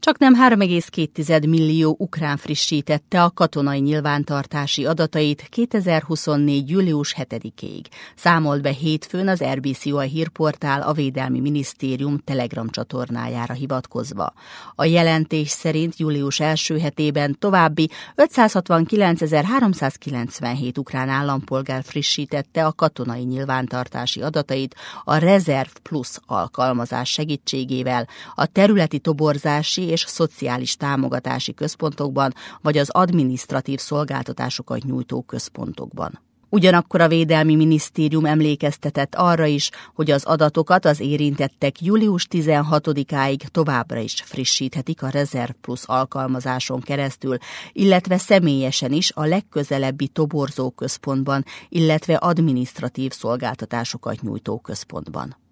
Csak nem 3,2 millió ukrán frissítette a katonai nyilvántartási adatait 2024. július 7-ig. Számolt be hétfőn az RBC a hírportál a Védelmi Minisztérium Telegram csatornájára hivatkozva. A jelentés szerint július első hetében további 569.397 ukrán állampolgár frissítette a katonai nyilvántartási adatait a Reserv Plus alkalmazás segítségével, a területi toborzási és szociális támogatási központokban, vagy az adminisztratív szolgáltatásokat nyújtó központokban. Ugyanakkor a Védelmi Minisztérium emlékeztetett arra is, hogy az adatokat az érintettek július 16-áig továbbra is frissíthetik a Reserv Plus alkalmazáson keresztül, illetve személyesen is a legközelebbi toborzó központban, illetve adminisztratív szolgáltatásokat nyújtó központban.